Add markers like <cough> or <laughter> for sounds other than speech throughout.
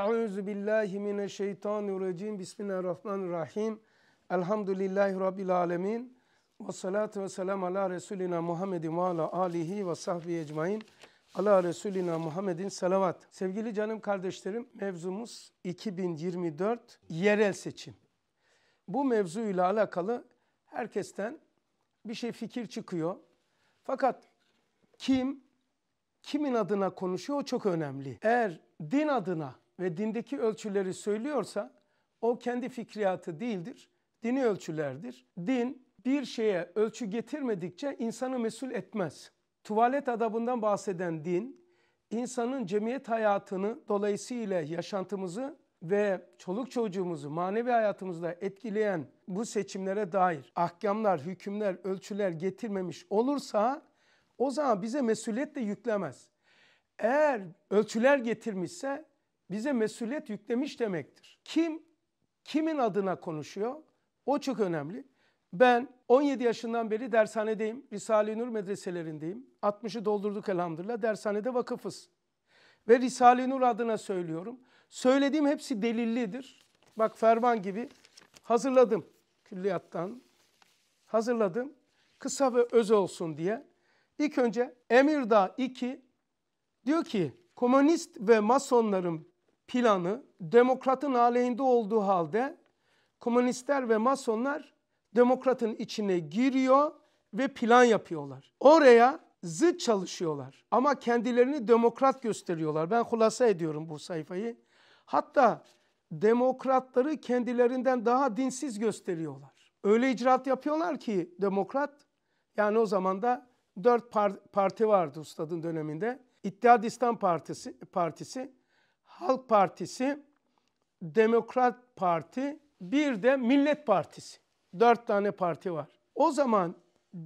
Euzu billahi mineşşeytanirracim. Bismillahirrahmanirrahim. Elhamdülillahi rabbil alamin. Ve salatu ve selam ala resulina Muhammedin ve ala alihi ve sahbihi ecmaîn. Allah Resulina Muhammed'in salavat. Sevgili canım kardeşlerim mevzumuz 2024 yerel seçim. Bu mevzuyla alakalı herkesten bir şey fikir çıkıyor. Fakat kim kimin adına konuşuyor o çok önemli. Eğer din adına ve dindeki ölçüleri söylüyorsa o kendi fikriyatı değildir. Dini ölçülerdir. Din bir şeye ölçü getirmedikçe insanı mesul etmez. Tuvalet adabından bahseden din insanın cemiyet hayatını dolayısıyla yaşantımızı ve çoluk çocuğumuzu manevi hayatımızda etkileyen bu seçimlere dair ahkamlar, hükümler, ölçüler getirmemiş olursa o zaman bize de yüklemez. Eğer ölçüler getirmişse bize mesuliyet yüklemiş demektir. Kim kimin adına konuşuyor? O çok önemli. Ben 17 yaşından beri dershanedeyim. Risale-i Nur medreselerindeyim. 60'ı doldurduk elhamdülillah. Dershanede vakıfız. Ve Risale-i Nur adına söylüyorum. Söylediğim hepsi delillidir. Bak ferman gibi hazırladım külliyattan. Hazırladım. Kısa ve öz olsun diye. İlk önce Emirdağ 2 diyor ki komünist ve masonların planı demokratın aleyhinde olduğu halde komünistler ve masonlar demokratın içine giriyor ve plan yapıyorlar. Oraya zıt çalışıyorlar ama kendilerini demokrat gösteriyorlar. Ben hulasa ediyorum bu sayfayı. Hatta demokratları kendilerinden daha dinsiz gösteriyorlar. Öyle icraat yapıyorlar ki demokrat yani o zaman da dört parti vardı ustadın döneminde. İttihat İslam Partisi, partisi Halk Partisi, Demokrat Parti, bir de Millet Partisi. Dört tane parti var. O zaman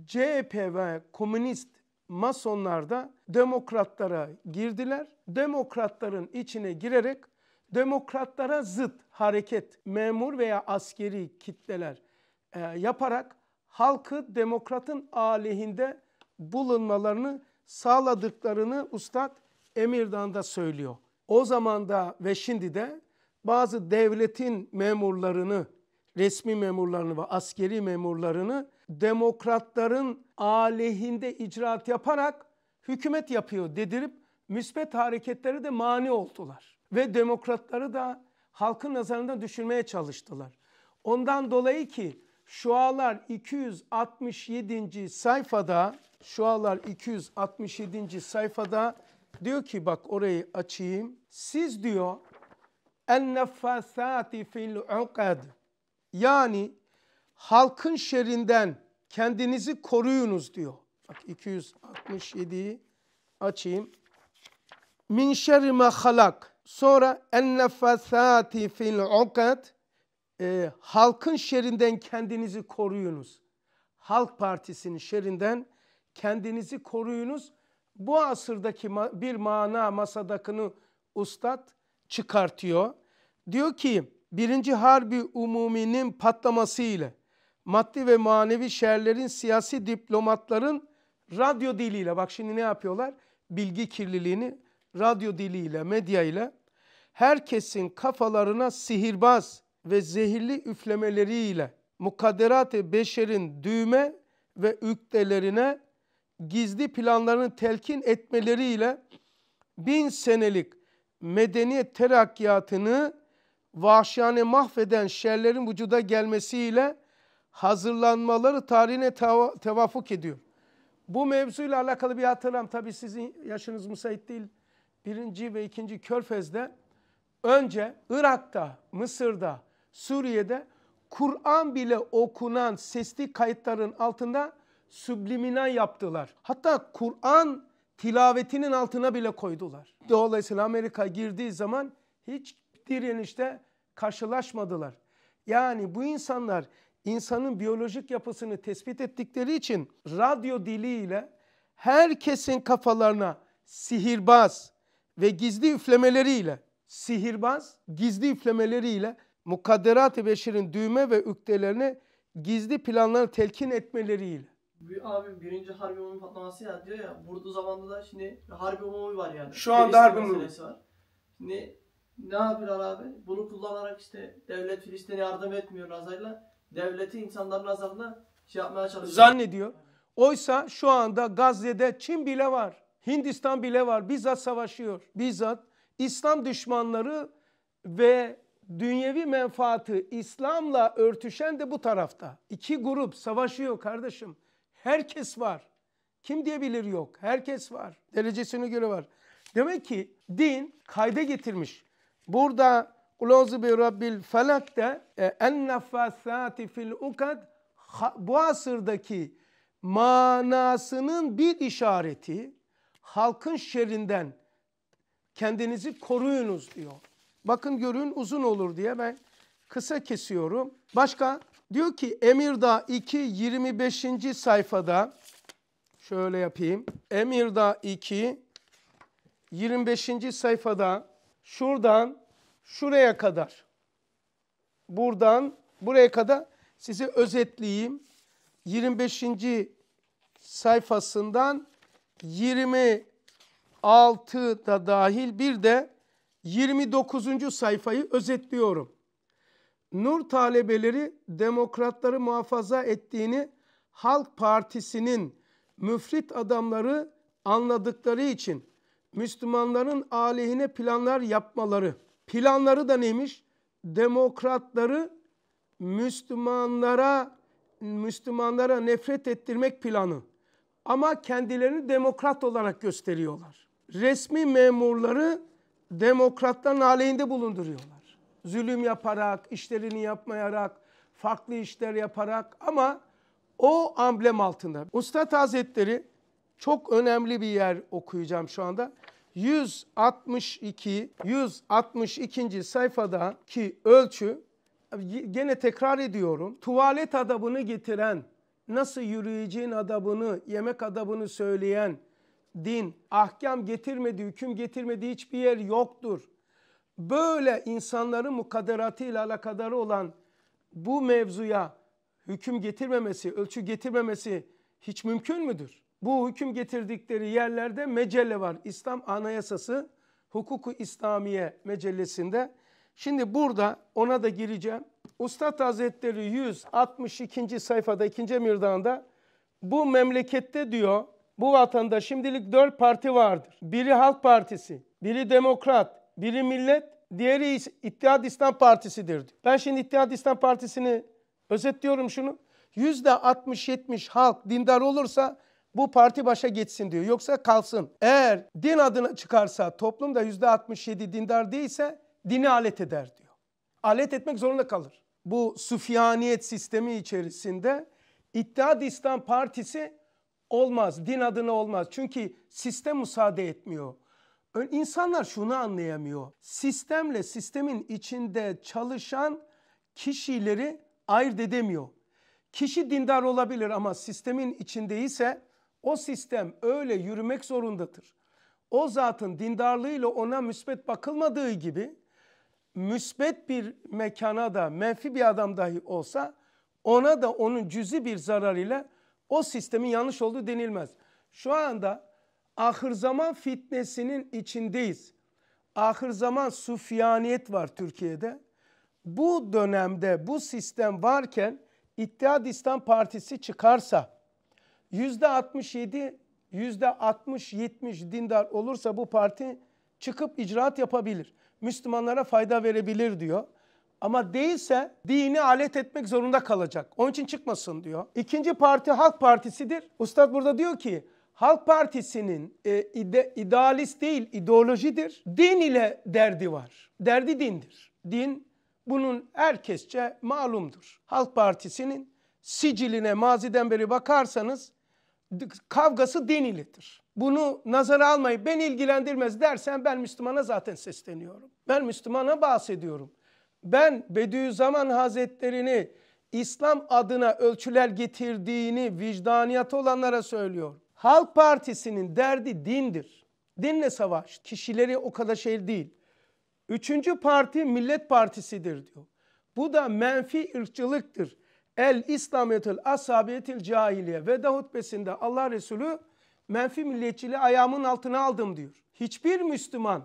CHP ve Komünist Masonlar da demokratlara girdiler. Demokratların içine girerek demokratlara zıt hareket, memur veya askeri kitleler e, yaparak halkı demokratın aleyhinde bulunmalarını sağladıklarını Ustad Emirdan da söylüyor. O zaman da ve şimdi de bazı devletin memurlarını, resmi memurlarını ve askeri memurlarını demokratların aleyhinde icraat yaparak hükümet yapıyor dedirip müspet hareketlere de mani oldular. Ve demokratları da halkın nazarında düşürmeye çalıştılar. Ondan dolayı ki Şualar 267. sayfada Şualar 267. sayfada Diyor ki bak orayı açayım. Siz diyor en nefasati fil ukad yani halkın şerinden kendinizi koruyunuz diyor. Bak 267'yi açayım. Min şerri halak. Sonra en nefasati fil ukad e, ee, halkın şerinden kendinizi koruyunuz. Halk Partisi'nin şerinden kendinizi koruyunuz bu asırdaki bir mana masadakını ustad çıkartıyor. Diyor ki birinci harbi umuminin patlaması ile maddi ve manevi şerlerin siyasi diplomatların radyo diliyle bak şimdi ne yapıyorlar? Bilgi kirliliğini radyo diliyle, medya ile herkesin kafalarına sihirbaz ve zehirli üflemeleriyle mukadderat-ı beşerin düğme ve üktelerine gizli planlarını telkin etmeleriyle bin senelik medeniyet terakkiyatını vahşane mahveden şerlerin vücuda gelmesiyle hazırlanmaları tarihine tevafuk ediyor. Bu mevzuyla alakalı bir hatırlam. Tabi sizin yaşınız müsait değil. Birinci ve ikinci Körfez'de önce Irak'ta, Mısır'da, Suriye'de Kur'an bile okunan sesli kayıtların altında subliminal yaptılar. Hatta Kur'an tilavetinin altına bile koydular. Dolayısıyla Amerika girdiği zaman hiç direnişte karşılaşmadılar. Yani bu insanlar insanın biyolojik yapısını tespit ettikleri için radyo diliyle herkesin kafalarına sihirbaz ve gizli üflemeleriyle sihirbaz gizli üflemeleriyle mukadderat-ı beşerin düğme ve üktelerini gizli planları telkin etmeleriyle Abi birinci harbi umumi patlaması ya diyor ya burada zamanda da şimdi harbi umumi var yani. Şu an harbi umumi. Var. Şimdi ne yapıyorlar abi? Bunu kullanarak işte devlet Filistin'e yardım etmiyor Gaza'yla. Devleti insanların Nazarına şey yapmaya çalışıyor. Zannediyor. Oysa şu anda Gazze'de Çin bile var. Hindistan bile var. Bizzat savaşıyor. Bizzat İslam düşmanları ve dünyevi menfaati İslam'la örtüşen de bu tarafta. İki grup savaşıyor kardeşim. Herkes var. Kim diyebilir yok. Herkes var. Derecesine göre var. Demek ki din kayda getirmiş. Burada Ulozu bi Rabbil Felak de en nefasati fil ukad bu asırdaki manasının bir işareti halkın şerinden kendinizi koruyunuz diyor. Bakın görün uzun olur diye ben kısa kesiyorum. Başka Diyor ki Emirda 2 25. sayfada şöyle yapayım. Emirda 2 25. sayfada şuradan şuraya kadar buradan buraya kadar Sizi özetleyeyim. 25. sayfasından 26 da dahil bir de 29. sayfayı özetliyorum. Nur talebeleri demokratları muhafaza ettiğini Halk Partisi'nin müfrit adamları anladıkları için Müslümanların aleyhine planlar yapmaları. Planları da neymiş? Demokratları Müslümanlara Müslümanlara nefret ettirmek planı. Ama kendilerini demokrat olarak gösteriyorlar. Resmi memurları demokratların aleyhinde bulunduruyorlar zulüm yaparak, işlerini yapmayarak, farklı işler yaparak ama o amblem altında. Ustad Hazretleri çok önemli bir yer okuyacağım şu anda. 162 162. Sayfada ki ölçü gene tekrar ediyorum. Tuvalet adabını getiren, nasıl yürüyeceğin adabını, yemek adabını söyleyen din ahkam getirmedi, hüküm getirmedi hiçbir yer yoktur böyle insanların mukadderatı ile alakadar olan bu mevzuya hüküm getirmemesi, ölçü getirmemesi hiç mümkün müdür? Bu hüküm getirdikleri yerlerde mecelle var. İslam Anayasası Hukuku İslamiye mecellesinde. Şimdi burada ona da gireceğim. Ustad Hazretleri 162. sayfada 2. mirdanda bu memlekette diyor bu vatanda şimdilik dört parti vardır. Biri Halk Partisi, biri Demokrat, biri millet, diğeri İttihat İslam Partisi'dir. Ben şimdi İttihat İslam Partisi'ni özetliyorum şunu. Yüzde 60-70 halk dindar olursa bu parti başa geçsin diyor. Yoksa kalsın. Eğer din adına çıkarsa toplumda yüzde 67 dindar değilse dini alet eder diyor. Alet etmek zorunda kalır. Bu sufiyaniyet sistemi içerisinde İttihat İslam Partisi olmaz. Din adına olmaz. Çünkü sistem müsaade etmiyor. İnsanlar şunu anlayamıyor. Sistemle sistemin içinde çalışan kişileri ayırt edemiyor. Kişi dindar olabilir ama sistemin içindeyse o sistem öyle yürümek zorundadır. O zatın dindarlığıyla ona müsbet bakılmadığı gibi müsbet bir mekana da menfi bir adam dahi olsa ona da onun cüzi bir zararıyla o sistemin yanlış olduğu denilmez. Şu anda ahır zaman fitnesinin içindeyiz. Ahır zaman sufyaniyet var Türkiye'de. Bu dönemde bu sistem varken İttihat İslam Partisi çıkarsa yüzde 67 yüzde 60-70 dindar olursa bu parti çıkıp icraat yapabilir. Müslümanlara fayda verebilir diyor. Ama değilse dini alet etmek zorunda kalacak. Onun için çıkmasın diyor. İkinci parti Halk Partisi'dir. Ustad burada diyor ki Halk Partisi'nin e, ide, idealist değil ideolojidir. Din ile derdi var. Derdi dindir. Din bunun herkesçe malumdur. Halk Partisi'nin siciline maziden beri bakarsanız kavgası din iledir. Bunu nazara almayı ben ilgilendirmez dersen ben Müslümana zaten sesleniyorum. Ben Müslümana bahsediyorum. Ben Bediüzzaman Hazretlerini İslam adına ölçüler getirdiğini vicdaniyatı olanlara söylüyorum. Halk Partisi'nin derdi dindir. Dinle savaş. Kişileri o kadar şey değil. Üçüncü parti Millet Partisi'dir diyor. Bu da menfi ırkçılıktır. El İslamiyetil asabiyetil cahiliye veda hutbesinde Allah Resulü menfi milliyetçiliği ayağımın altına aldım diyor. Hiçbir Müslüman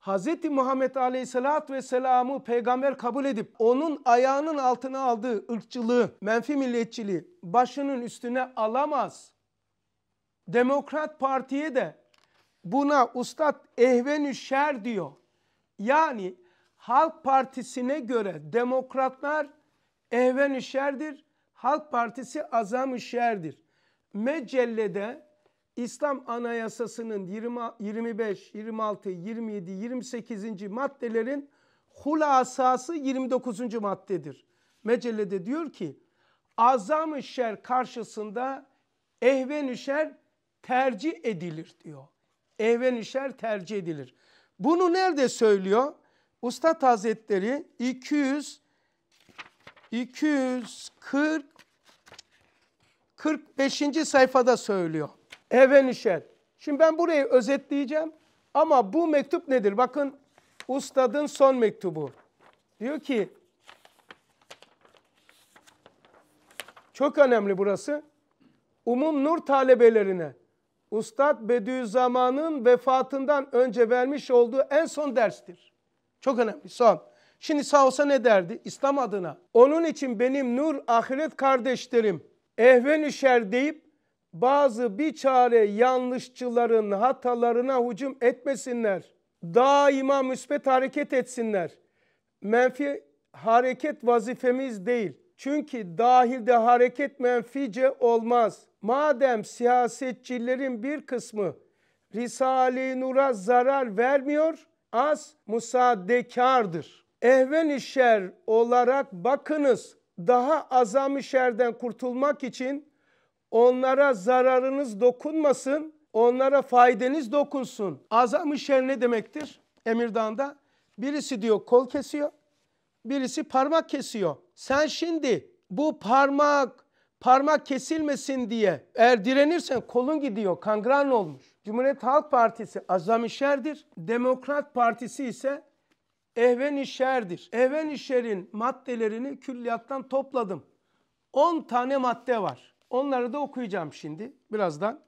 Hz. Muhammed Aleyhisselatü Vesselam'ı peygamber kabul edip onun ayağının altına aldığı ırkçılığı, menfi milliyetçiliği başının üstüne alamaz. Demokrat Parti'ye de buna Ustad Ehvenü Şer diyor. Yani Halk Partisi'ne göre demokratlar Ehvenü Şer'dir. Halk Partisi Azam-ı Şer'dir. Mecellede İslam Anayasası'nın 25, 26, 27, 28. maddelerin hulasası 29. maddedir. Mecellede diyor ki azam şer karşısında ehven-ü şer tercih edilir diyor. Evven işler tercih edilir. Bunu nerede söylüyor? Usta Hazretleri 200 240 45. sayfada söylüyor. Evven işler. Şimdi ben burayı özetleyeceğim ama bu mektup nedir? Bakın ustadın son mektubu. Diyor ki çok önemli burası. Umum nur talebelerine Ustad Bediüzzaman'ın vefatından önce vermiş olduğu en son derstir. Çok önemli son. Şimdi sağ olsa ne derdi? İslam adına. Onun için benim nur ahiret kardeşlerim ehven üşer deyip bazı bir çare yanlışçıların hatalarına hücum etmesinler. Daima müsbet hareket etsinler. Menfi hareket vazifemiz değil. Çünkü dahilde hareket menfice olmaz. Madem siyasetçilerin bir kısmı Risale-i Nur'a zarar vermiyor, az musaddekardır. ehven işer olarak bakınız. Daha azam işerden kurtulmak için onlara zararınız dokunmasın, onlara faydanız dokunsun. Azam işer ne demektir? Emirdağ'da birisi diyor kol kesiyor, birisi parmak kesiyor sen şimdi bu parmak parmak kesilmesin diye eğer direnirsen kolun gidiyor kangren olmuş. Cumhuriyet Halk Partisi azami şerdir. Demokrat Partisi ise ehven işerdir. şerdir. Ehven-i maddelerini külliyattan topladım. 10 tane madde var. Onları da okuyacağım şimdi birazdan.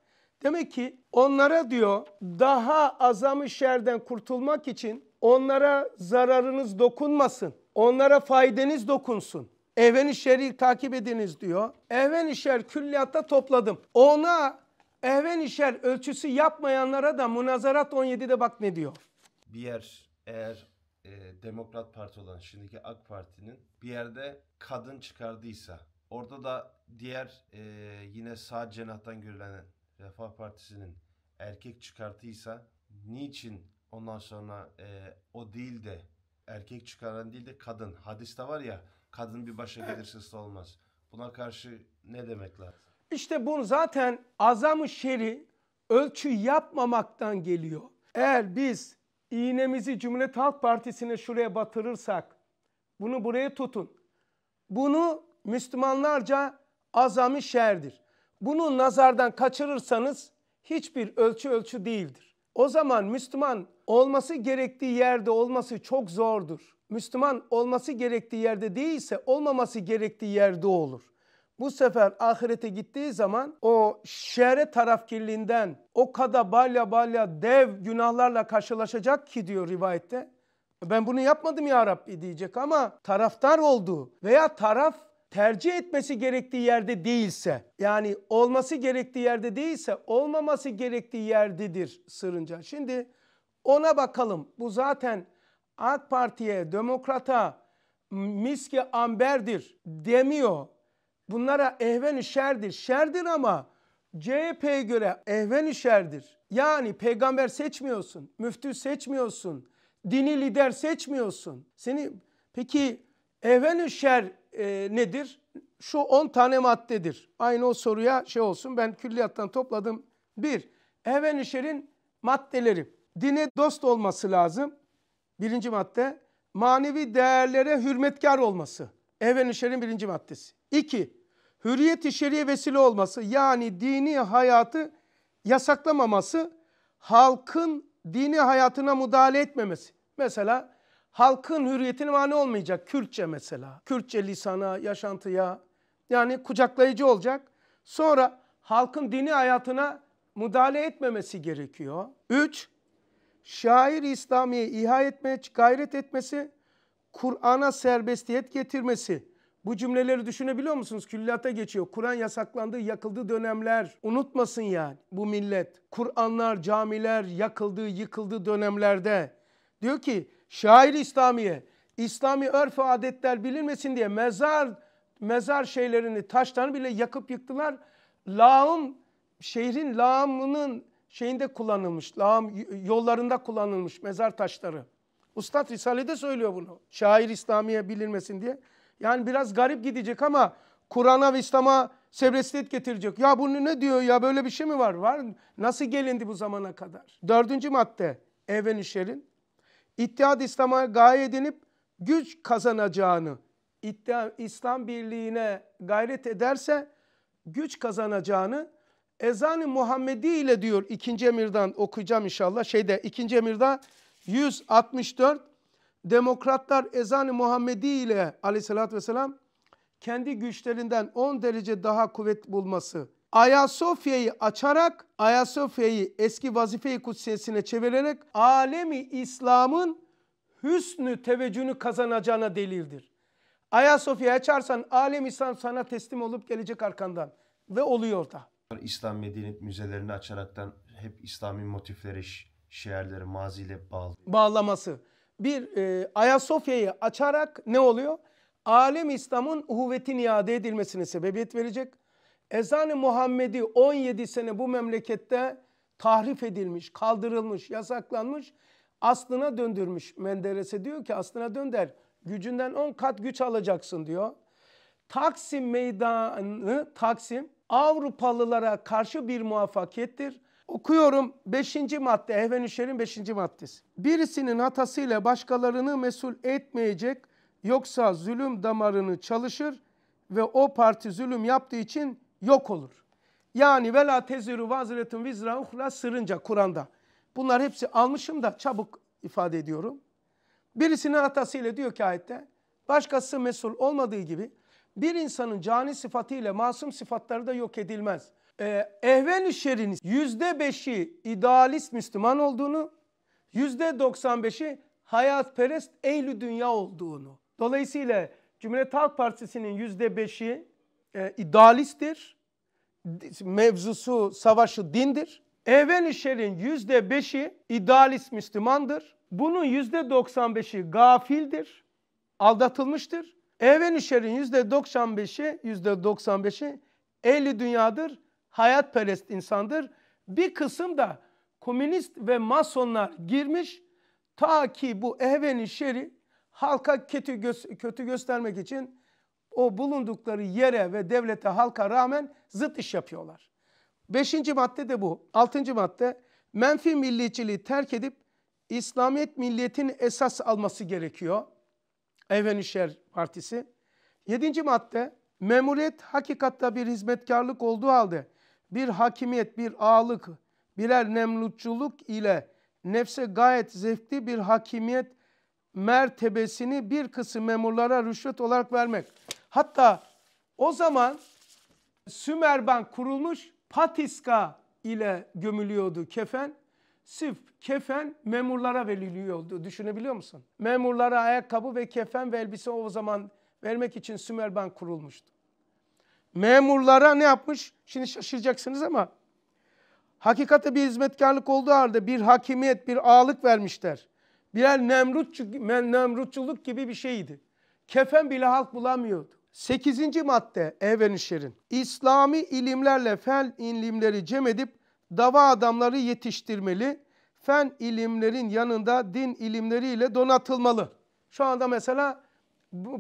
Demek ki onlara diyor daha azami şerden kurtulmak için onlara zararınız dokunmasın. Onlara faydeniz dokunsun. Evven-i şer'i takip ediniz diyor. Evven-i şer külliyatta topladım. Ona ehven-i şer ölçüsü yapmayanlara da münazarat 17'de bak ne diyor. Bir yer eğer e, Demokrat Parti olan şimdiki AK Parti'nin bir yerde kadın çıkardıysa orada da diğer e, yine sağ cenahtan görülen Refah Partisi'nin erkek çıkartıysa niçin ondan sonra e, o değil de erkek çıkaran değil de kadın. Hadiste var ya kadın bir başa gelirse olmaz. Buna karşı ne demek lazım? İşte bunu zaten azamı şeri ölçü yapmamaktan geliyor. Eğer biz iğnemizi Cumhuriyet Halk Partisi'ne şuraya batırırsak bunu buraya tutun. Bunu Müslümanlarca azami şerdir. Bunu nazardan kaçırırsanız hiçbir ölçü ölçü değildir. O zaman Müslüman olması gerektiği yerde olması çok zordur. Müslüman olması gerektiği yerde değilse olmaması gerektiği yerde olur. Bu sefer ahirete gittiği zaman o şere tarafkirliğinden o kadar balya balya dev günahlarla karşılaşacak ki diyor rivayette. Ben bunu yapmadım ya Rabbi diyecek ama taraftar olduğu veya taraf tercih etmesi gerektiği yerde değilse yani olması gerektiği yerde değilse olmaması gerektiği yerdedir sırınca. Şimdi ona bakalım. Bu zaten AK Parti'ye, Demokrat'a miski amberdir demiyor. Bunlara ehven şerdir. Şerdir ama CHP'ye göre ehven şerdir. Yani peygamber seçmiyorsun, müftü seçmiyorsun, dini lider seçmiyorsun. Seni peki ehven şer e, nedir? Şu 10 tane maddedir. Aynı o soruya şey olsun ben külliyattan topladım. bir Ehven şerin maddeleri dine dost olması lazım. Birinci madde manevi değerlere hürmetkar olması. Evren-i Şer'in birinci maddesi. İki, hürriyet-i vesile olması yani dini hayatı yasaklamaması, halkın dini hayatına müdahale etmemesi. Mesela halkın hürriyetine mani olmayacak Kürtçe mesela. Kürtçe lisana, yaşantıya yani kucaklayıcı olacak. Sonra halkın dini hayatına müdahale etmemesi gerekiyor. Üç, şair İslami'ye iha etmeye gayret etmesi, Kur'an'a serbestiyet getirmesi. Bu cümleleri düşünebiliyor musunuz? Külliyata geçiyor. Kur'an yasaklandığı, yakıldığı dönemler. Unutmasın yani bu millet. Kur'anlar, camiler yakıldığı, yıkıldığı dönemlerde. Diyor ki şair İslamiye, İslami örf adetler bilinmesin diye mezar mezar şeylerini, taşlarını bile yakıp yıktılar. Laum şehrin laumunun şeyinde kullanılmış, lağım yollarında kullanılmış mezar taşları. Ustad Risale'de söylüyor bunu. Şair İslamiye bilinmesin diye. Yani biraz garip gidecek ama Kur'an'a ve İslam'a sebresiyet getirecek. Ya bunu ne diyor ya böyle bir şey mi var? Var Nasıl gelindi bu zamana kadar? Dördüncü madde Even Üşer'in. İttihad İslam'a gaye edinip güç kazanacağını, iddia, İslam birliğine gayret ederse güç kazanacağını ezan-ı Muhammedi ile diyor ikinci emirden okuyacağım inşallah. Şeyde ikinci emirde 164 demokratlar ezan-ı Muhammedi ile aleyhissalatü vesselam kendi güçlerinden 10 derece daha kuvvet bulması. Ayasofya'yı açarak Ayasofya'yı eski vazifeyi kutsiyesine çevirerek alemi İslam'ın hüsnü teveccühünü kazanacağına delildir. Ayasofya'yı açarsan alem İslam sana teslim olup gelecek arkandan ve oluyor da. İslam medeniyet müzelerini açaraktan hep İslami motifleri, şiirleri maziyle bağlı. Bağlaması. Bir e, Ayasofya'yı açarak ne oluyor? Alem İslam'ın uhuvvetini iade edilmesine sebebiyet verecek. Ezan-ı Muhammedi 17 sene bu memlekette tahrif edilmiş, kaldırılmış, yasaklanmış, aslına döndürmüş. Menderes'e diyor ki aslına dönder, gücünden 10 kat güç alacaksın diyor. Taksim meydanı, Taksim Avrupalılara karşı bir muvaffakiyettir. Okuyorum 5. madde Ehven-i Şer'in 5. maddesi. Birisinin hatasıyla başkalarını mesul etmeyecek yoksa zulüm damarını çalışır ve o parti zulüm yaptığı için yok olur. Yani vela teziru vazretun vizra uhra sırınca Kur'an'da. Bunlar hepsi almışım da çabuk ifade ediyorum. Birisinin hatasıyla diyor ki ayette başkası mesul olmadığı gibi bir insanın cani sıfatı masum sıfatları da yok edilmez. Ee, Ehven-i Şer'in %5'i idealist Müslüman olduğunu, %95'i hayatperest ehl dünya olduğunu. Dolayısıyla Cumhuriyet Halk Partisi'nin %5'i e, idealisttir. Mevzusu, savaşı dindir. Ehven-i Şer'in %5'i idealist Müslümandır. Bunun %95'i gafildir, aldatılmıştır. Evren yüzde %95'i yüzde %95'i ehli dünyadır. Hayatperest insandır. Bir kısım da komünist ve masonlar girmiş ta ki bu evren şerri halka kötü, gö- kötü göstermek için o bulundukları yere ve devlete halka rağmen zıt iş yapıyorlar. Beşinci madde de bu. Altıncı madde menfi milliyetçiliği terk edip İslamiyet milliyetin esas alması gerekiyor. Evenüşer Partisi. Yedinci madde, memuriyet hakikatta bir hizmetkarlık olduğu halde bir hakimiyet, bir ağalık, birer nemlutçuluk ile nefse gayet zevkli bir hakimiyet mertebesini bir kısım memurlara rüşvet olarak vermek. Hatta o zaman Sümerbank kurulmuş Patiska ile gömülüyordu kefen. Sif, kefen memurlara veriliyordu. Düşünebiliyor musun? Memurlara ayakkabı ve kefen ve elbise o zaman vermek için Sümerbank kurulmuştu. Memurlara ne yapmış? Şimdi şaşıracaksınız ama hakikate bir hizmetkarlık olduğu halde bir hakimiyet, bir ağalık vermişler. Birer nemrutçu, nemrutçuluk gibi bir şeydi. Kefen bile halk bulamıyordu. Sekizinci madde Evrenişer'in. İslami ilimlerle fel ilimleri cem edip dava adamları yetiştirmeli. Fen ilimlerin yanında din ilimleriyle donatılmalı. Şu anda mesela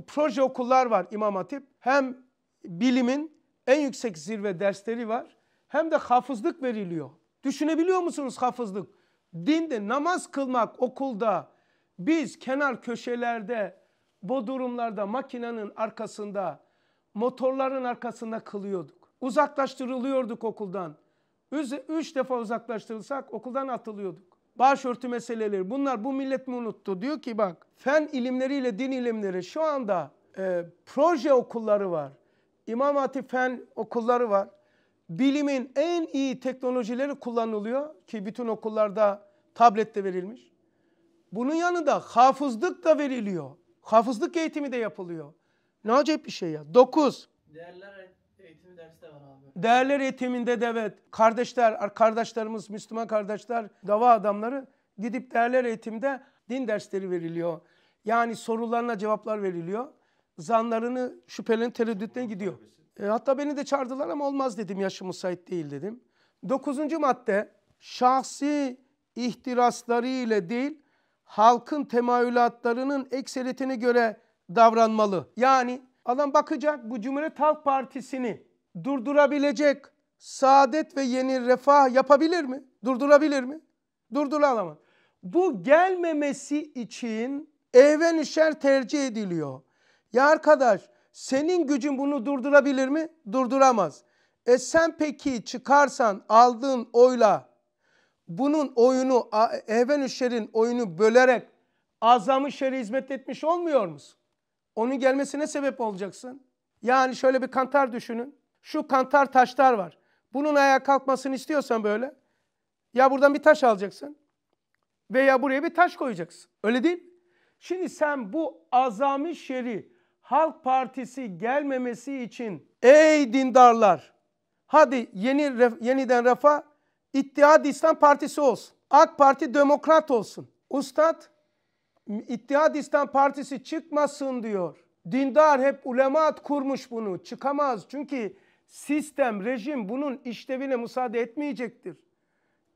proje okullar var İmam Hatip. Hem bilimin en yüksek zirve dersleri var hem de hafızlık veriliyor. Düşünebiliyor musunuz hafızlık? Dinde namaz kılmak okulda biz kenar köşelerde bu durumlarda makinenin arkasında motorların arkasında kılıyorduk. Uzaklaştırılıyorduk okuldan. Üç defa uzaklaştırılsak okuldan atılıyorduk. Başörtü meseleleri bunlar bu millet mi unuttu? Diyor ki bak fen ilimleriyle din ilimleri şu anda e, proje okulları var. İmam Hatip fen okulları var. Bilimin en iyi teknolojileri kullanılıyor ki bütün okullarda tablet de verilmiş. Bunun yanında hafızlık da veriliyor. Hafızlık eğitimi de yapılıyor. Ne acayip bir şey ya. Dokuz. Değerler eğitimi derste var abi. Değerler eğitiminde de evet. Kardeşler, kardeşlerimiz, Müslüman kardeşler, dava adamları gidip değerler eğitimde din dersleri veriliyor. Yani sorularına cevaplar veriliyor. Zanlarını şüphelerin tereddütten gidiyor. E, hatta beni de çağırdılar ama olmaz dedim yaşım müsait değil dedim. Dokuzuncu madde şahsi ihtirasları ile değil halkın temayülatlarının ekseriyetine göre davranmalı. Yani Adam bakacak bu Cumhuriyet Halk Partisi'ni durdurabilecek saadet ve yeni refah yapabilir mi? Durdurabilir mi? Durdurulamaz. Bu gelmemesi için evven işler tercih ediliyor. Ya arkadaş senin gücün bunu durdurabilir mi? Durduramaz. E sen peki çıkarsan aldığın oyla bunun oyunu Ehven Üşer'in oyunu bölerek azamı şere hizmet etmiş olmuyor musun? Onun gelmesine sebep olacaksın. Yani şöyle bir kantar düşünün. Şu kantar taşlar var. Bunun ayağa kalkmasını istiyorsan böyle ya buradan bir taş alacaksın veya buraya bir taş koyacaksın. Öyle değil Şimdi sen bu azami şeri Halk Partisi gelmemesi için ey dindarlar hadi yeni ref, yeniden rafa İttihat İslam Partisi olsun. AK Parti demokrat olsun. Ustad İttihat Partisi çıkmasın diyor. Dindar hep ulemat kurmuş bunu. Çıkamaz çünkü sistem, rejim bunun işlevine müsaade etmeyecektir.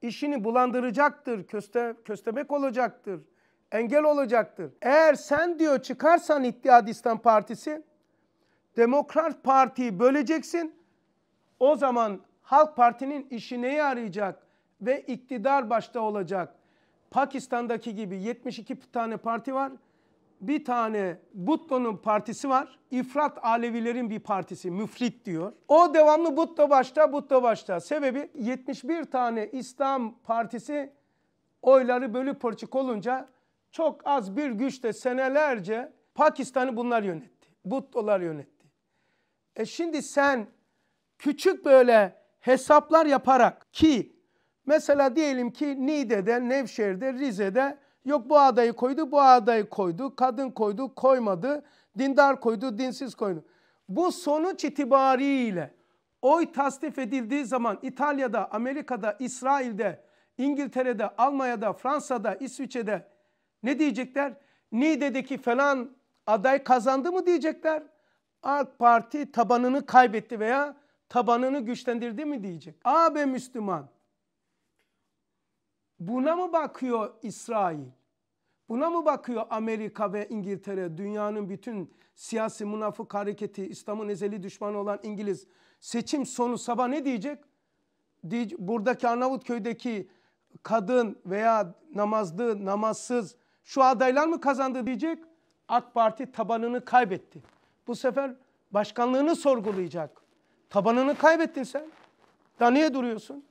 İşini bulandıracaktır, köste, köstebek olacaktır, engel olacaktır. Eğer sen diyor çıkarsan İttihat Partisi, Demokrat Parti'yi böleceksin. O zaman Halk Parti'nin işi neye arayacak Ve iktidar başta olacak. Pakistan'daki gibi 72 tane parti var. Bir tane Butto'nun partisi var. İfrat Alevilerin bir partisi, müfrit diyor. O devamlı Butto başta, Butto başta. Sebebi 71 tane İslam partisi oyları bölüp pırçık olunca çok az bir güçte senelerce Pakistan'ı bunlar yönetti. Buttolar yönetti. E şimdi sen küçük böyle hesaplar yaparak ki Mesela diyelim ki Niğde'de, Nevşehir'de, Rize'de yok bu adayı koydu, bu adayı koydu, kadın koydu, koymadı, dindar koydu, dinsiz koydu. Bu sonuç itibariyle oy tasdif edildiği zaman İtalya'da, Amerika'da, İsrail'de, İngiltere'de, Almanya'da, Fransa'da, İsviçre'de ne diyecekler? Niğde'deki falan aday kazandı mı diyecekler. AK Parti tabanını kaybetti veya tabanını güçlendirdi mi diyecek. AB Müslüman Buna mı bakıyor İsrail? Buna mı bakıyor Amerika ve İngiltere? Dünyanın bütün siyasi münafık hareketi, İslam'ın ezeli düşmanı olan İngiliz seçim sonu sabah ne diyecek? Buradaki Arnavutköy'deki kadın veya namazlı, namazsız şu adaylar mı kazandı diyecek. AK Parti tabanını kaybetti. Bu sefer başkanlığını sorgulayacak. Tabanını kaybettin sen. Da niye duruyorsun?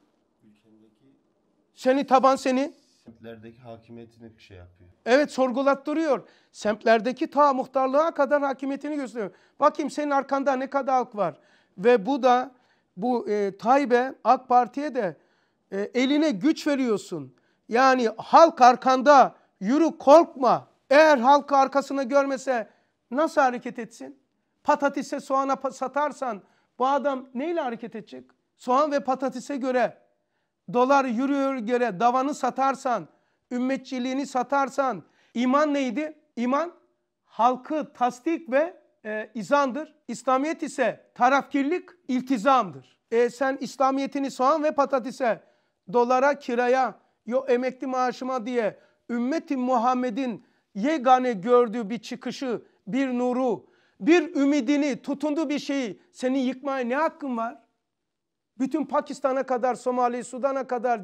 Seni taban seni. Semtlerdeki hakimiyetini şey yapıyor. Evet sorgulattırıyor. Semtlerdeki ta muhtarlığa kadar hakimiyetini gösteriyor. Bakayım senin arkanda ne kadar halk var. Ve bu da bu e, Tayyip'e AK Parti'ye de e, eline güç veriyorsun. Yani halk arkanda yürü korkma. Eğer halk arkasını görmese nasıl hareket etsin? Patatese soğana satarsan bu adam neyle hareket edecek? Soğan ve patatese göre dolar yürüyor göre davanı satarsan, ümmetçiliğini satarsan iman neydi? İman halkı tasdik ve e, izandır. İslamiyet ise tarafkirlik, iltizamdır. E, sen İslamiyetini soğan ve patatese, dolara, kiraya, yo emekli maaşıma diye ümmeti Muhammed'in yegane gördüğü bir çıkışı, bir nuru, bir ümidini, tutunduğu bir şeyi seni yıkmaya ne hakkın var? bütün Pakistan'a kadar, Somali, Sudan'a kadar,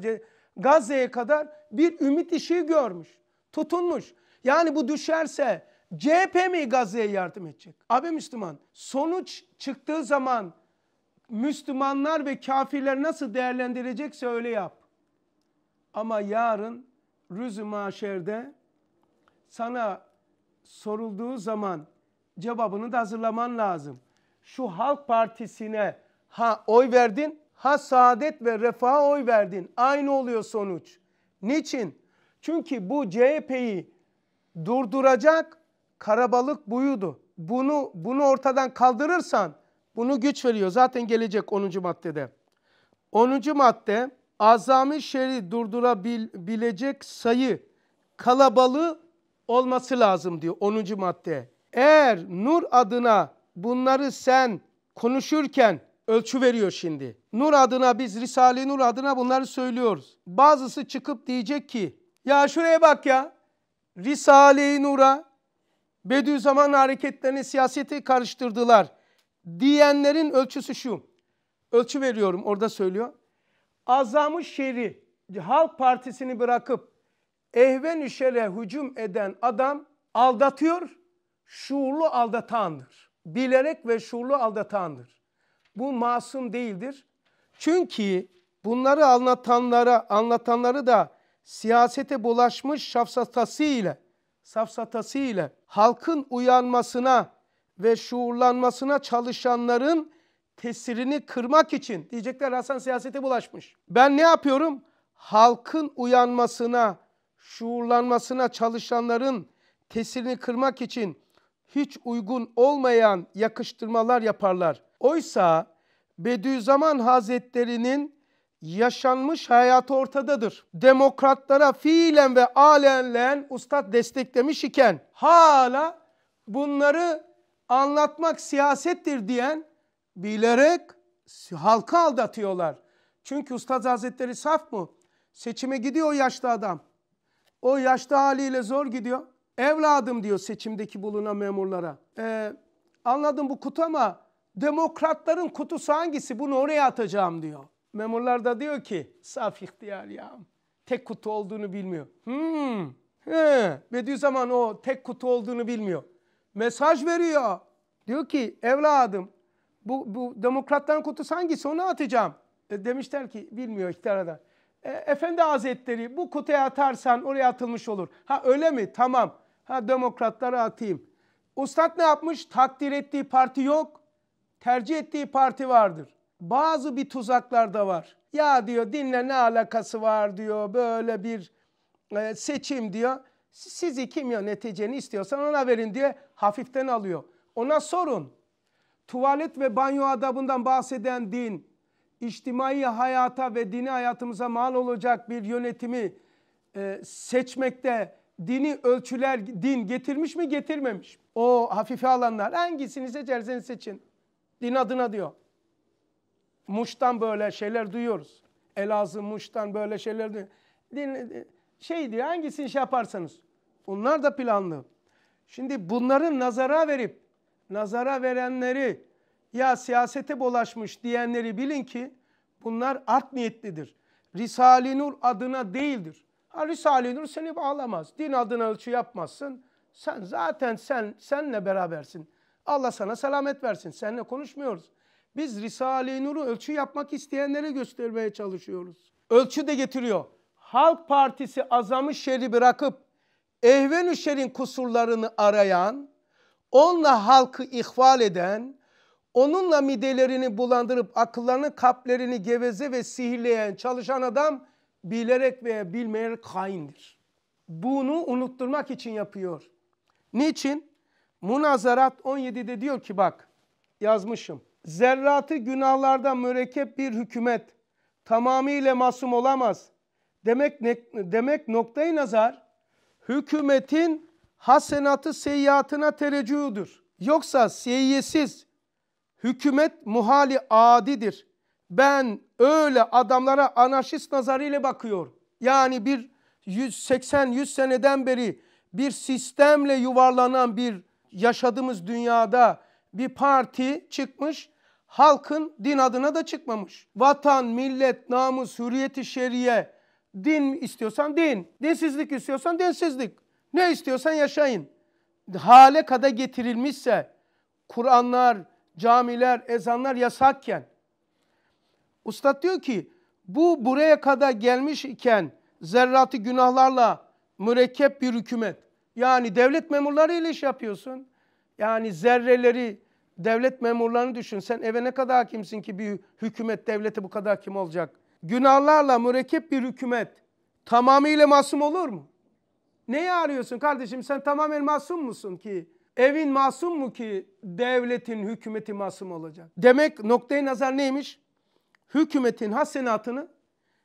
Gazze'ye kadar bir ümit ışığı görmüş. Tutunmuş. Yani bu düşerse CHP mi Gazze'ye yardım edecek? Abi Müslüman sonuç çıktığı zaman Müslümanlar ve kafirler nasıl değerlendirecekse öyle yap. Ama yarın rüz maşerde sana sorulduğu zaman cevabını da hazırlaman lazım. Şu Halk Partisi'ne ha oy verdin ha saadet ve refaha oy verdin. Aynı oluyor sonuç. Niçin? Çünkü bu CHP'yi durduracak karabalık buydu. Bunu, bunu ortadan kaldırırsan bunu güç veriyor. Zaten gelecek 10. maddede. 10. madde azami şeri durdurabilecek sayı kalabalığı olması lazım diyor 10. madde. Eğer nur adına bunları sen konuşurken ölçü veriyor şimdi. Nur adına biz Risale-i Nur adına bunları söylüyoruz. Bazısı çıkıp diyecek ki ya şuraya bak ya Risale-i Nur'a Bediüzzaman hareketlerini siyaseti karıştırdılar diyenlerin ölçüsü şu. Ölçü veriyorum orada söylüyor. Azamı şeri Halk Partisi'ni bırakıp ehven şere hücum eden adam aldatıyor, şuurlu aldatandır. Bilerek ve şuurlu aldatandır bu masum değildir. Çünkü bunları anlatanlara, anlatanları da siyasete bulaşmış şafsatası ile, safsatası ile halkın uyanmasına ve şuurlanmasına çalışanların tesirini kırmak için diyecekler Hasan siyasete bulaşmış. Ben ne yapıyorum? Halkın uyanmasına, şuurlanmasına çalışanların tesirini kırmak için hiç uygun olmayan yakıştırmalar yaparlar. Oysa Bediüzzaman Hazretleri'nin yaşanmış hayatı ortadadır. Demokratlara fiilen ve alenen ustad desteklemiş iken hala bunları anlatmak siyasettir diyen bilerek halkı aldatıyorlar. Çünkü Ustad Hazretleri saf mı? Seçime gidiyor o yaşlı adam. O yaşlı haliyle zor gidiyor. Evladım diyor seçimdeki bulunan memurlara. Ee, anladım bu kutu ama Demokratların kutusu hangisi? Bunu oraya atacağım diyor. Memurlar da diyor ki saf ihtiyar ya. Tek kutu olduğunu bilmiyor. Hmm. He. zaman o tek kutu olduğunu bilmiyor. Mesaj veriyor. Diyor ki evladım bu, bu demokratların kutusu hangisi onu atacağım. E, demişler ki bilmiyor iktidara E, Efendi Hazretleri bu kutuya atarsan oraya atılmış olur. Ha öyle mi? Tamam. Ha demokratlara atayım. Ustad ne yapmış? Takdir ettiği parti yok tercih ettiği parti vardır. Bazı bir tuzaklar da var. Ya diyor dinle ne alakası var diyor böyle bir e, seçim diyor. Sizi kim yöneteceğini istiyorsan ona verin diye hafiften alıyor. Ona sorun. Tuvalet ve banyo adabından bahseden din, içtimai hayata ve dini hayatımıza mal olacak bir yönetimi e, seçmekte dini ölçüler din getirmiş mi getirmemiş O hafife alanlar hangisini seçerseniz seçin. Din adına diyor. Muş'tan böyle şeyler duyuyoruz. Elazığ, Muş'tan böyle şeyler duyuyoruz. Din, şey diyor hangisini şey yaparsanız. Bunlar da planlı. Şimdi bunların nazara verip, nazara verenleri ya siyasete bulaşmış diyenleri bilin ki bunlar art niyetlidir. Risale-i Nur adına değildir. Ha, Risale-i Nur seni bağlamaz. Din adına ölçü yapmazsın. Sen zaten sen senle berabersin. Allah sana selamet versin. Seninle konuşmuyoruz. Biz Risale-i Nur'u ölçü yapmak isteyenlere göstermeye çalışıyoruz. Ölçü de getiriyor. Halk Partisi azamı şeri bırakıp ehven şerin kusurlarını arayan, onunla halkı ihval eden, onunla midelerini bulandırıp akıllarını, kalplerini geveze ve sihirleyen çalışan adam bilerek veya bilmeyerek haindir. Bunu unutturmak için yapıyor. Niçin? Munazarat 17'de diyor ki bak yazmışım. Zerratı günahlardan mürekkep bir hükümet tamamıyla masum olamaz. Demek ne, demek noktayı nazar hükümetin hasenatı seyyatına tereccüdür. Yoksa seyyesiz hükümet muhali adidir. Ben öyle adamlara anarşist nazarıyla bakıyor Yani bir 180-100 seneden beri bir sistemle yuvarlanan bir yaşadığımız dünyada bir parti çıkmış, halkın din adına da çıkmamış. Vatan, millet, namus, hürriyeti şeriye, din istiyorsan din, dinsizlik istiyorsan dinsizlik. Ne istiyorsan yaşayın. Hale kada getirilmişse Kur'anlar, camiler, ezanlar yasakken Ustad diyor ki bu buraya kadar gelmiş iken zerratı günahlarla mürekkep bir hükümet yani devlet memurlarıyla iş yapıyorsun. Yani zerreleri devlet memurlarını düşün. Sen eve ne kadar kimsin ki bir hükümet devleti bu kadar kim olacak? Günahlarla mürekkep bir hükümet tamamıyla masum olur mu? Neyi arıyorsun kardeşim sen tamamen masum musun ki? Evin masum mu ki devletin, hükümeti masum olacak? Demek noktayı nazar neymiş? Hükümetin hasenatını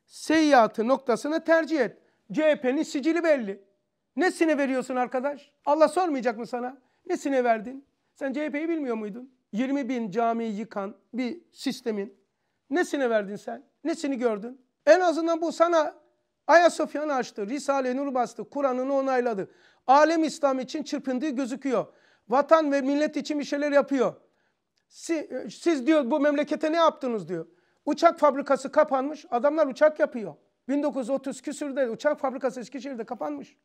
seyyatı noktasına tercih et. CHP'nin sicili belli. Nesine veriyorsun arkadaş? Allah sormayacak mı sana? Nesine verdin? Sen CHP'yi bilmiyor muydun? 20 bin camiyi yıkan bir sistemin nesine verdin sen? Nesini gördün? En azından bu sana Ayasofya'nı açtı, Risale-i Nur bastı, Kur'an'ını onayladı. Alem İslam için çırpındığı gözüküyor. Vatan ve millet için bir şeyler yapıyor. Siz, siz diyor bu memlekete ne yaptınız diyor. Uçak fabrikası kapanmış, adamlar uçak yapıyor. 1930 küsürde uçak fabrikası Eskişehir'de kapanmış.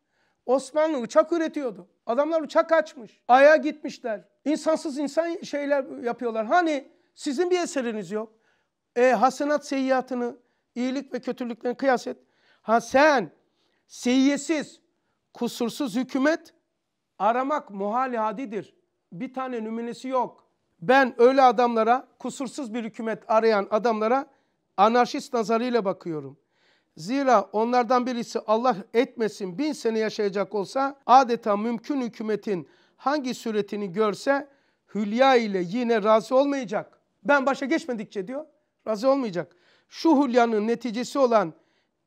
Osmanlı uçak üretiyordu. Adamlar uçak açmış. Ay'a gitmişler. İnsansız insan şeyler yapıyorlar. Hani sizin bir eseriniz yok. E, hasenat seyyiatını, iyilik ve kötülüklerini kıyas et. Ha sen seyyesiz, kusursuz hükümet aramak muhali hadidir. Bir tane nümunesi yok. Ben öyle adamlara, kusursuz bir hükümet arayan adamlara anarşist nazarıyla bakıyorum. Zira onlardan birisi Allah etmesin bin sene yaşayacak olsa adeta mümkün hükümetin hangi suretini görse hülya ile yine razı olmayacak. Ben başa geçmedikçe diyor razı olmayacak. Şu hülyanın neticesi olan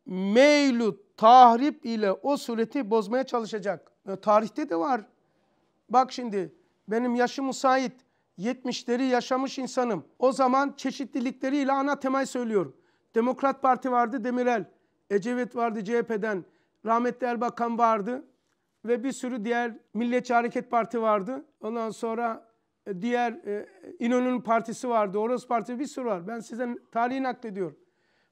meylu tahrip ile o sureti bozmaya çalışacak. E, tarihte de var. Bak şimdi benim yaşım müsait. 70'leri yaşamış insanım. O zaman çeşitlilikleriyle ana temel söylüyorum. Demokrat Parti vardı Demirel. Ecevit vardı CHP'den, rahmetli Erbakan vardı ve bir sürü diğer Milliyetçi Hareket Parti vardı. Ondan sonra e, diğer e, İnönü'nün partisi vardı, Oros Partisi bir sürü var. Ben size tarihi naklediyorum.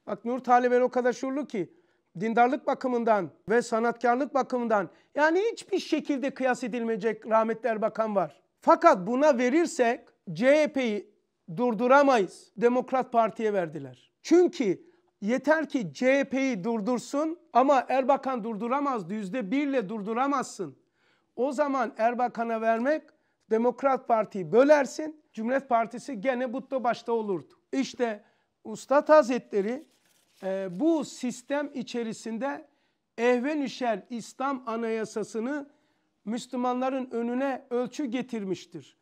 Bak Nur Talibel o kadar şuurlu ki dindarlık bakımından ve sanatkarlık bakımından yani hiçbir şekilde kıyas edilmeyecek rahmetli Erbakan var. Fakat buna verirsek CHP'yi durduramayız. Demokrat Parti'ye verdiler. Çünkü Yeter ki CHP'yi durdursun ama Erbakan durduramaz. Yüzde birle durduramazsın. O zaman Erbakan'a vermek Demokrat Parti'yi bölersin. Cumhuriyet Partisi gene butta başta olurdu. İşte Ustad Hazretleri e, bu sistem içerisinde Ehvenüşel İslam Anayasası'nı Müslümanların önüne ölçü getirmiştir.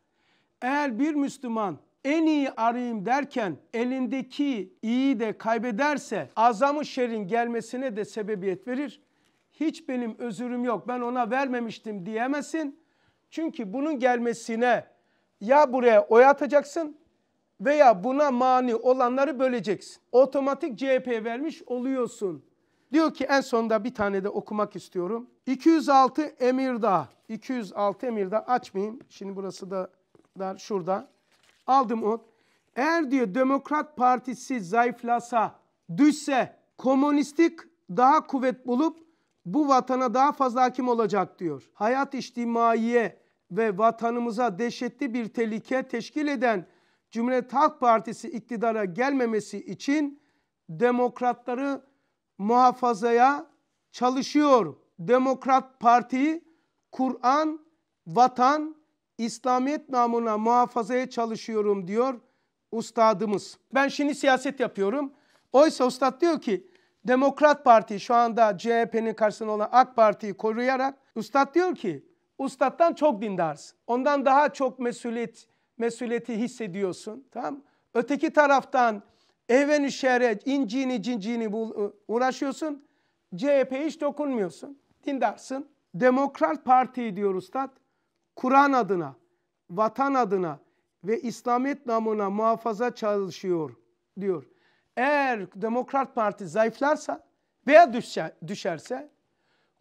Eğer bir Müslüman en iyi arayayım derken elindeki iyi de kaybederse azamı şerin gelmesine de sebebiyet verir. Hiç benim özürüm yok ben ona vermemiştim diyemesin. Çünkü bunun gelmesine ya buraya oy atacaksın veya buna mani olanları böleceksin. Otomatik CHP'ye vermiş oluyorsun. Diyor ki en sonda bir tane de okumak istiyorum. 206 Emirdağ. 206 Emirdağ açmayayım. Şimdi burası da dar şurada. Aldım on. Eğer diyor Demokrat Partisi zayıflasa, düşse, komünistlik daha kuvvet bulup bu vatana daha fazla hakim olacak diyor. Hayat içtimaiye ve vatanımıza dehşetli bir tehlike teşkil eden Cumhuriyet Halk Partisi iktidara gelmemesi için demokratları muhafazaya çalışıyor. Demokrat Parti, Kur'an, vatan, İslamiyet namına muhafazaya çalışıyorum diyor ustadımız. Ben şimdi siyaset yapıyorum. Oysa ustad diyor ki Demokrat Parti şu anda CHP'nin karşısında olan AK Parti'yi koruyarak ustad diyor ki Ustat'tan çok dindarsın. Ondan daha çok mesuliyet, mesuliyeti hissediyorsun. Tamam Öteki taraftan evveni şehre inciğini cinciğini ıı, uğraşıyorsun. CHP'ye hiç dokunmuyorsun. Dindarsın. Demokrat Parti diyor ustad. Kur'an adına, vatan adına ve İslamiyet namına muhafaza çalışıyor diyor. Eğer Demokrat Parti zayıflarsa veya düşse, düşerse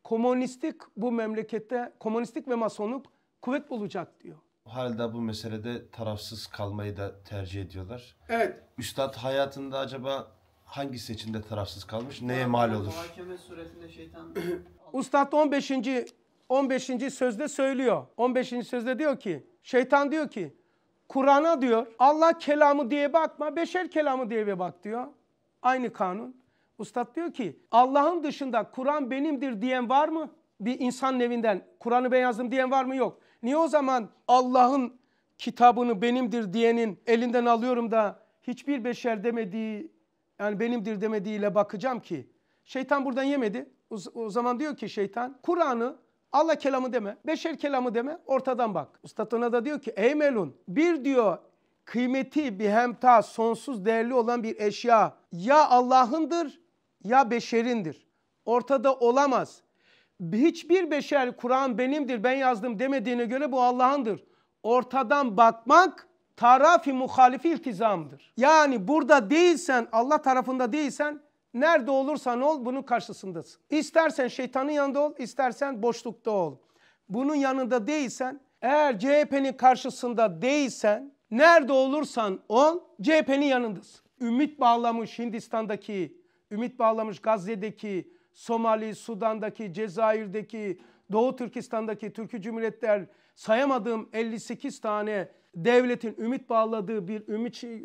komünistik bu memlekette komünistik ve masonluk kuvvet bulacak diyor. Halde bu meselede tarafsız kalmayı da tercih ediyorlar. Evet. Üstad hayatında acaba hangi seçimde tarafsız kalmış? Neye mal olur? Muhakeme suretinde şeytan... <clears throat> Üstad 15. 15. sözde söylüyor. 15. sözde diyor ki, şeytan diyor ki, Kur'an'a diyor Allah kelamı diye bakma, beşer kelamı diye bir bak diyor. Aynı kanun. Ustad diyor ki Allah'ın dışında Kur'an benimdir diyen var mı? Bir insan evinden Kur'an'ı ben yazdım diyen var mı? Yok. Niye o zaman Allah'ın kitabını benimdir diyenin elinden alıyorum da hiçbir beşer demediği yani benimdir demediğiyle bakacağım ki. Şeytan buradan yemedi. O, o zaman diyor ki şeytan Kur'an'ı Allah kelamı deme, beşer kelamı deme, ortadan bak. Üstad ona da diyor ki ey melun bir diyor kıymeti bir bihemta sonsuz değerli olan bir eşya ya Allah'ındır ya beşerindir. Ortada olamaz. Hiçbir beşer Kur'an benimdir ben yazdım demediğine göre bu Allah'ındır. Ortadan bakmak tarafi muhalifi iltizamdır. Yani burada değilsen Allah tarafında değilsen Nerede olursan ol bunun karşısındasın. İstersen şeytanın yanında ol, istersen boşlukta ol. Bunun yanında değilsen, eğer CHP'nin karşısında değilsen, nerede olursan ol CHP'nin yanındasın. Ümit bağlamış Hindistan'daki, ümit bağlamış Gazze'deki, Somali, Sudan'daki, Cezayir'deki, Doğu Türkistan'daki Türkü Cumhuriyetler sayamadığım 58 tane devletin ümit bağladığı bir ümit şey,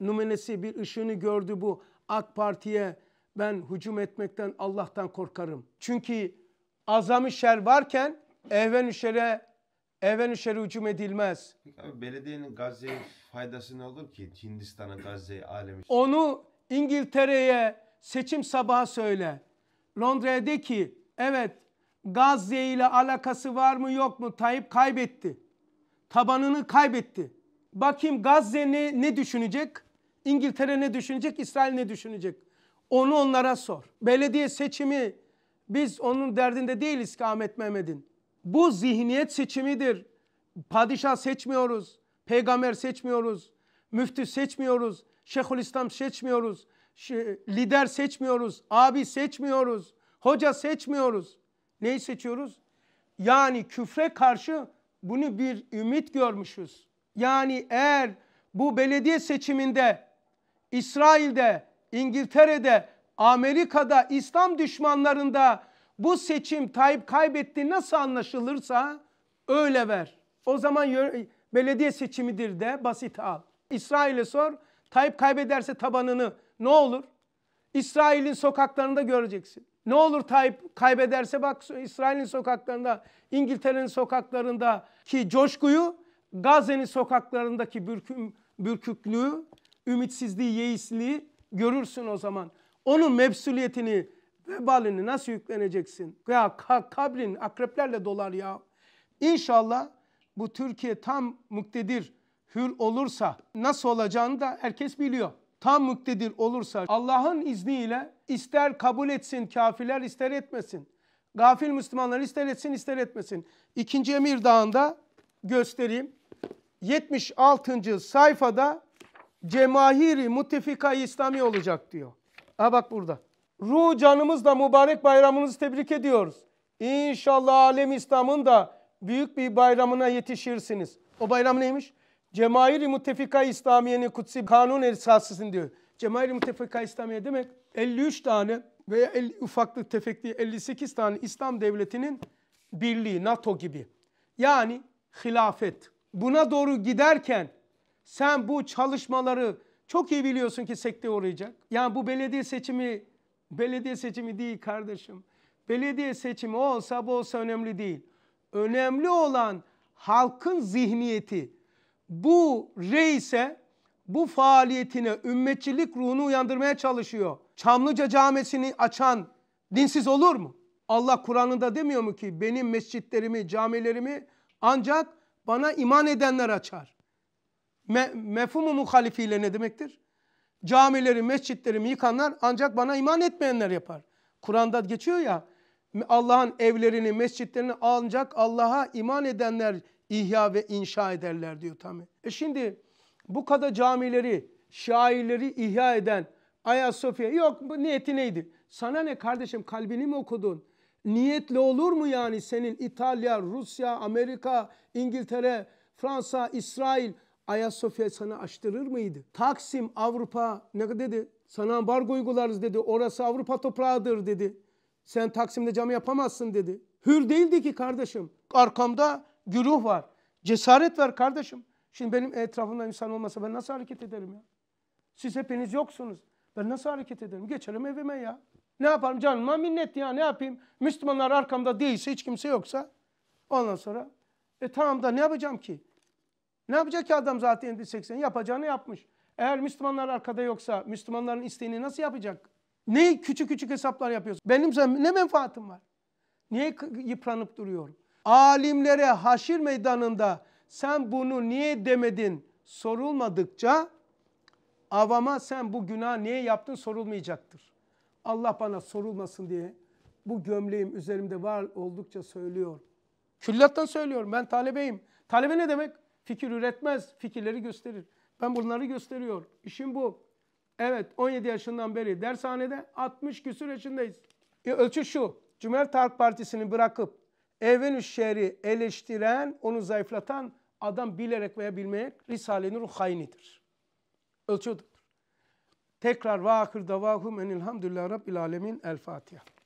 numunesi bir ışığını gördü bu AK Parti'ye ben hücum etmekten Allah'tan korkarım. Çünkü azami şer varken evven şere evven şere hücum edilmez. Abi belediyenin Gazze'ye faydası ne olur ki? Hindistan'a Gazze'ye alemi. Onu İngiltere'ye seçim sabahı söyle. Londra'ya de ki evet Gazze ile alakası var mı yok mu? Tayyip kaybetti. Tabanını kaybetti. Bakayım Gazze ne, ne düşünecek? İngiltere ne düşünecek? İsrail ne düşünecek? Onu onlara sor. Belediye seçimi biz onun derdinde değiliz ki Ahmet Mehmet'in. Bu zihniyet seçimidir. Padişah seçmiyoruz, peygamber seçmiyoruz, müftü seçmiyoruz, Şeyhülislam seçmiyoruz, lider seçmiyoruz, abi seçmiyoruz, hoca seçmiyoruz. Neyi seçiyoruz? Yani küfre karşı bunu bir ümit görmüşüz. Yani eğer bu belediye seçiminde İsrail'de İngiltere'de, Amerika'da, İslam düşmanlarında bu seçim Tayyip kaybetti nasıl anlaşılırsa öyle ver. O zaman belediye seçimidir de basit al. İsrail'e sor. Tayyip kaybederse tabanını ne olur? İsrail'in sokaklarında göreceksin. Ne olur Tayyip kaybederse bak İsrail'in sokaklarında, İngiltere'nin sokaklarındaki coşkuyu, Gazze'nin sokaklarındaki bürküm, bürküklüğü, ümitsizliği, yeisliği görürsün o zaman. Onun mevsuliyetini, vebalini nasıl yükleneceksin? Ya kabrin akreplerle dolar ya. İnşallah bu Türkiye tam muktedir, hür olursa nasıl olacağını da herkes biliyor. Tam muktedir olursa Allah'ın izniyle ister kabul etsin kafirler ister etmesin. Gafil Müslümanlar ister etsin ister etmesin. İkinci Emir Dağı'nda göstereyim. 76. sayfada cemahiri muttifika İslami olacak diyor. Ha bak burada. Ruh canımızla mübarek bayramınızı tebrik ediyoruz. İnşallah alem İslam'ın da büyük bir bayramına yetişirsiniz. O bayram neymiş? Cemahiri i Muttefika İslamiye'nin kutsi kanun esasısın diyor. Cemahiri i Muttefika İslamiye demek 53 tane veya 50, ufaklık tefekli 58 tane İslam devletinin birliği NATO gibi. Yani hilafet. Buna doğru giderken sen bu çalışmaları çok iyi biliyorsun ki sekteye uğrayacak. Yani bu belediye seçimi belediye seçimi değil kardeşim. Belediye seçimi olsa bu olsa önemli değil. Önemli olan halkın zihniyeti. Bu reise bu faaliyetine ümmetçilik ruhunu uyandırmaya çalışıyor. Çamlıca camisini açan dinsiz olur mu? Allah Kur'an'ında demiyor mu ki benim mescitlerimi, camilerimi ancak bana iman edenler açar. Me, mefhumu muhalifiyle ne demektir? Camileri, mescitlerimi yıkanlar ancak bana iman etmeyenler yapar. Kur'an'da geçiyor ya Allah'ın evlerini, mescitlerini ancak Allah'a iman edenler ihya ve inşa ederler diyor Tami. E şimdi bu kadar camileri, şairleri ihya eden Ayasofya yok niyeti neydi? Sana ne kardeşim kalbini mi okudun? Niyetle olur mu yani senin İtalya, Rusya, Amerika, İngiltere, Fransa, İsrail Ayasofya sana açtırır mıydı? Taksim Avrupa ne dedi? Sana ambargo uygularız dedi. Orası Avrupa toprağıdır dedi. Sen Taksim'de cami yapamazsın dedi. Hür değildi ki kardeşim. Arkamda güruh var. Cesaret ver kardeşim. Şimdi benim etrafımda insan olmasa ben nasıl hareket ederim ya? Siz hepiniz yoksunuz. Ben nasıl hareket ederim? Geçerim evime ya. Ne yaparım? Canıma minnet ya ne yapayım? Müslümanlar arkamda değilse hiç kimse yoksa ondan sonra e tamam da ne yapacağım ki? Ne yapacak ki adam zaten 80 yapacağını yapmış. Eğer Müslümanlar arkada yoksa Müslümanların isteğini nasıl yapacak? Ne küçük küçük hesaplar yapıyorsun? Benim ne menfaatim var? Niye yıpranıp duruyorum? Alimlere haşir meydanında sen bunu niye demedin sorulmadıkça avama sen bu günah niye yaptın sorulmayacaktır. Allah bana sorulmasın diye bu gömleğim üzerimde var oldukça söylüyor. Küllattan söylüyorum ben talebeyim. Talebe ne demek? Fikir üretmez, fikirleri gösterir. Ben bunları gösteriyor. İşim bu. Evet 17 yaşından beri dershanede 60 küsur yaşındayız. E, ölçü şu. Cumhuriyet Halk Partisi'ni bırakıp Evenüş şehri eleştiren, onu zayıflatan adam bilerek veya bilmeyerek Risale-i Nur hainidir. Ölçüdür. Tekrar ve ahir davahum enilhamdülillah rabbil alemin. El Fatiha.